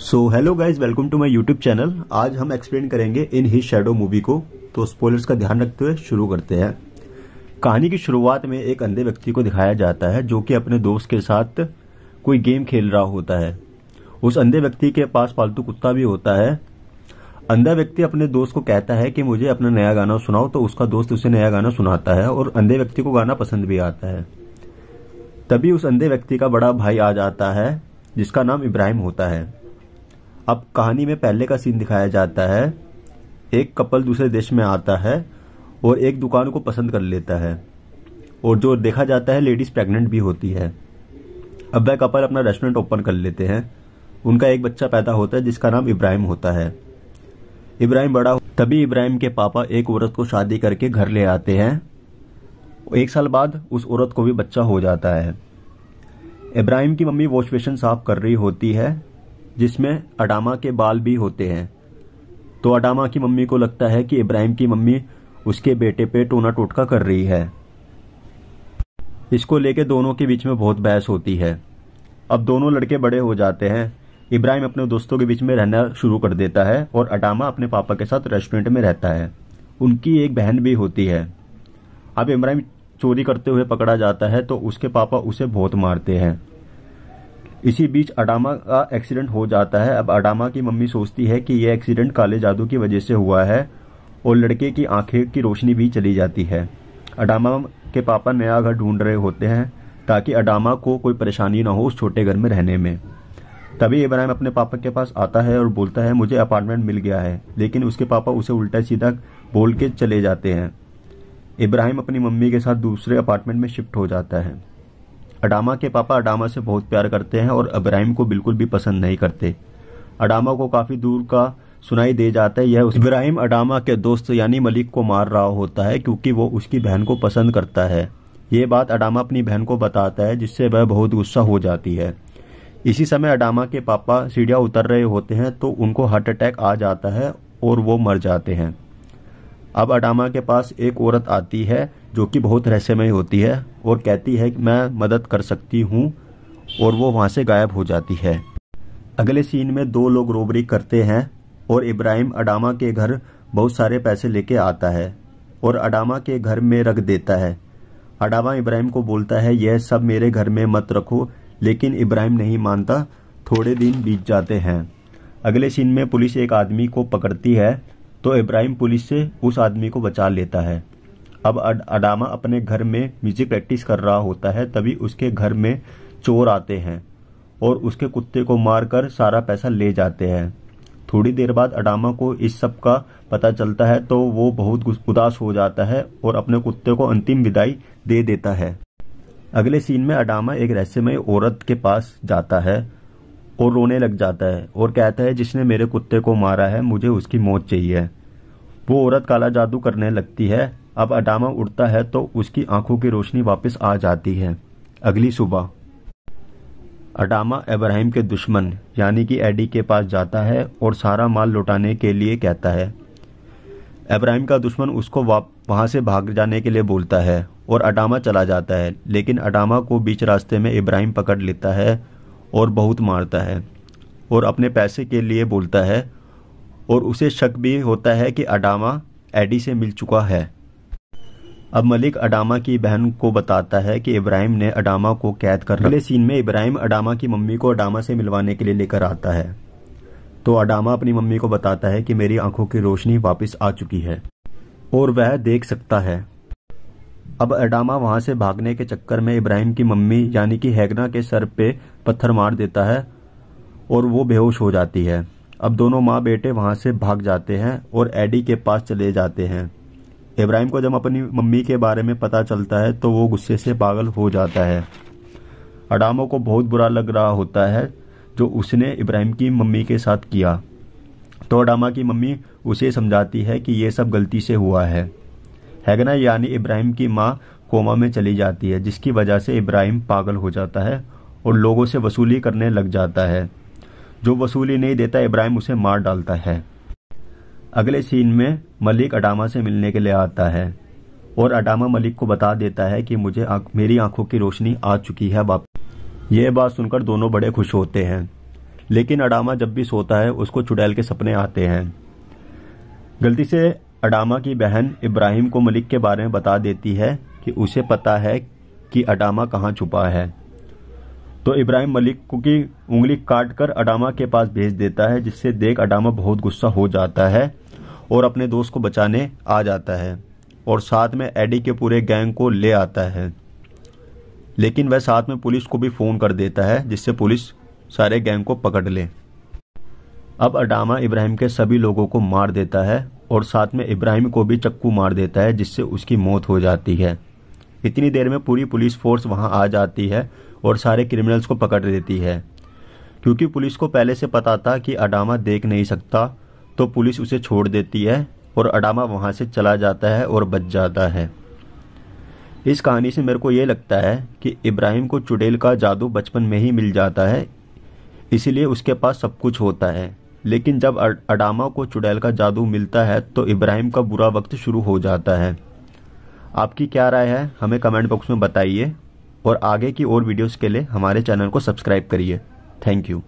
so hello guys welcome to my YouTube channel आज हम explain करेंगे इन ही शेडो मूवी को तो स्पॉयलर्स का ध्यान रखते हुए शुरू करते हैं कहानी की शुरुआत में एक अंधे व्यक्ति को दिखाया जाता है जो कि अपने दोस्त के साथ कोई गेम खेल रहा होता है उस अंधे व्यक्ति के पास पालतू कुत्ता भी होता है अंधा व्यक्ति अपने दोस्त को कहता है कि मुझे अपना नया गाना सुनाओ तो उसका दोस्त उसे नया गाना सुनाता है और अंधे व्यक्ति को गाना पसंद भी आता है तभी उस अंधे व्यक्ति का बड़ा भाई आ जाता है जिसका नाम इब्राहिम होता है अब कहानी में पहले का सीन दिखाया जाता है एक कपल दूसरे देश में आता है और एक दुकान को पसंद कर लेता है और जो देखा जाता है लेडीज़ प्रेग्नेंट भी होती है अब वह कपल अपना रेस्टोरेंट ओपन कर लेते हैं उनका एक बच्चा पैदा होता है जिसका नाम इब्राहिम होता है इब्राहिम बड़ा तभी इब्राहिम के पापा एक औरत को शादी करके घर ले आते हैं एक साल बाद उस औरत को भी बच्चा हो जाता है इब्राहिम की मम्मी वॉश बेसन साफ कर रही होती है जिसमें अडामा के बाल भी होते हैं तो अडामा की मम्मी को लगता है कि इब्राहिम की मम्मी उसके बेटे पे टोना टोटका कर रही है इसको लेके दोनों के बीच में बहुत बहस होती है अब दोनों लड़के बड़े हो जाते हैं इब्राहिम अपने दोस्तों के बीच में रहना शुरू कर देता है और अडामा अपने पापा के साथ रेस्टोरेंट में रहता है उनकी एक बहन भी होती है अब इब्राहिम चोरी करते हुए पकड़ा जाता है तो उसके पापा उसे बहुत मारते हैं इसी बीच अडामा का एक्सीडेंट हो जाता है अब अडामा की मम्मी सोचती है कि यह एक्सीडेंट काले जादू की वजह से हुआ है और लड़के की आंखें की रोशनी भी चली जाती है अडामा के पापा नया घर ढूंढ रहे होते हैं ताकि अडामा को कोई परेशानी ना हो उस छोटे घर में रहने में तभी इब्राहिम अपने पापा के पास आता है और बोलता है मुझे अपार्टमेंट मिल गया है लेकिन उसके पापा उसे उल्टा सीधा बोल के चले जाते हैं इब्राहिम अपनी मम्मी के साथ दूसरे अपार्टमेंट में शिफ्ट हो जाता है अडामा के पापा अडामा से बहुत प्यार करते हैं और इब्राहिम को बिल्कुल भी पसंद नहीं करते अडामा को काफ़ी दूर का सुनाई दे जाता है यह इब्राहिम अडामा के दोस्त यानी मलिक को मार रहा होता है क्योंकि वो उसकी बहन को पसंद करता है ये बात अडामा अपनी बहन को बताता है जिससे वह बहुत गुस्सा हो जाती है इसी समय अडामा के पापा सीढ़ियाँ उतर रहे होते हैं तो उनको हार्ट अटैक आ जाता है और वो मर जाते हैं अब अडामा के पास एक औरत आती है जो कि बहुत रहस्यमय होती है और कहती है कि मैं मदद कर सकती हूँ और वो वहाँ से गायब हो जाती है अगले सीन में दो लोग रोबरी करते हैं और इब्राहिम अडामा के घर बहुत सारे पैसे लेके आता है और अडामा के घर में रख देता है अडामा इब्राहिम को बोलता है यह सब मेरे घर में मत रखो लेकिन इब्राहिम नहीं मानता थोड़े दिन बीत जाते हैं अगले सीन में पुलिस एक आदमी को पकड़ती है तो इब्राहिम पुलिस से उस आदमी को बचा लेता है अब अडामा अपने घर में म्यूजिक प्रैक्टिस कर रहा होता है तभी उसके घर में चोर आते हैं और उसके कुत्ते को मारकर सारा पैसा ले जाते हैं थोड़ी देर बाद अडामा को इस सब का पता चलता है तो वो बहुत उदास हो जाता है और अपने कुत्ते को अंतिम विदाई दे देता है अगले सीन में अडामा एक रहस्यमय औरत के पास जाता है और रोने लग जाता है और कहता है जिसने मेरे कुत्ते को मारा है मुझे उसकी मौत चाहिए वो औरत काला जादू करने लगती है अब अडामा उड़ता है तो उसकी आंखों की रोशनी वापस आ जाती है अगली सुबह अडामा इब्राहिम के दुश्मन यानी कि एडी के पास जाता है और सारा माल लुटाने के लिए कहता है इब्राहिम का दुश्मन उसको वहां से भाग जाने के लिए बोलता है और अडामा चला जाता है लेकिन अडामा को बीच रास्ते में इब्राहिम पकड़ लेता है और बहुत मारता है और अपने पैसे के लिए बोलता है और उसे शक भी होता है कि अडामा एडी से मिल चुका है अब मलिक अडामा की बहन को बताता है कि इब्राहिम ने अडामा को कैद कर अगले सीन में इब्राहिम अडामा की मम्मी को अडामा से मिलवाने के लिए लेकर आता है तो अडामा अपनी मम्मी को बताता है कि मेरी आंखों की रोशनी वापस आ चुकी है और वह देख सकता है अब एडामा वहां से भागने के चक्कर में इब्राहिम की मम्मी यानी कि हैगना के सर पे पत्थर मार देता है और वो बेहोश हो जाती है अब दोनों माँ बेटे वहां से भाग जाते हैं और एडी के पास चले जाते हैं इब्राहिम को जब अपनी मम्मी के बारे में पता चलता है तो वो गुस्से से पागल हो जाता है अडामो को बहुत बुरा लग रहा होता है जो उसने इब्राहिम की मम्मी के साथ किया तो अडामा की मम्मी उसे समझाती है कि ये सब गलती से हुआ है हैगना यानी इब्राहिम की माँ कोमा में चली जाती है जिसकी वजह से इब्राहिम पागल हो जाता है और लोगों से वसूली करने लग जाता है जो वसूली नहीं देता इब्राहिम उसे मार डालता है अगले सीन में मलिक अडामा से मिलने के लिए आता है और अडामा मलिक को बता देता है कि मुझे आँख मेरी आंखों की रोशनी आ चुकी है बाप यह बात सुनकर दोनों बड़े खुश होते हैं लेकिन अडामा जब भी सोता है उसको चुड़ैल के सपने आते हैं गलती से अडामा की बहन इब्राहिम को मलिक के बारे में बता देती है कि उसे पता है कि अडामा कहाँ छुपा है तो इब्राहिम मलिक की उंगली काट कर अडामा के पास भेज देता है जिससे देख अडामा बहुत गुस्सा हो जाता है और अपने दोस्त को बचाने आ जाता है और साथ में एडी के पूरे गैंग को ले आता है लेकिन वह साथ में पुलिस को भी फ़ोन कर देता है जिससे पुलिस सारे गैंग को पकड़ ले अब अडामा इब्राहिम के सभी लोगों को मार देता है और साथ में इब्राहिम को भी चक्कू मार देता है जिससे उसकी मौत हो जाती है इतनी देर में पूरी पुलिस फोर्स वहां आ जाती है और सारे क्रिमिनल्स को पकड़ देती है क्योंकि पुलिस को पहले से पता था कि अडामा देख नहीं सकता तो पुलिस उसे छोड़ देती है और अडामा वहाँ से चला जाता है और बच जाता है इस कहानी से मेरे को ये लगता है कि इब्राहिम को चुड़ैल का जादू बचपन में ही मिल जाता है इसीलिए उसके पास सब कुछ होता है लेकिन जब अडामा को चुड़ैल का जादू मिलता है तो इब्राहिम का बुरा वक्त शुरू हो जाता है आपकी क्या राय है हमें कमेंट बॉक्स में बताइए और आगे की और वीडियोस के लिए हमारे चैनल को सब्सक्राइब करिए थैंक यू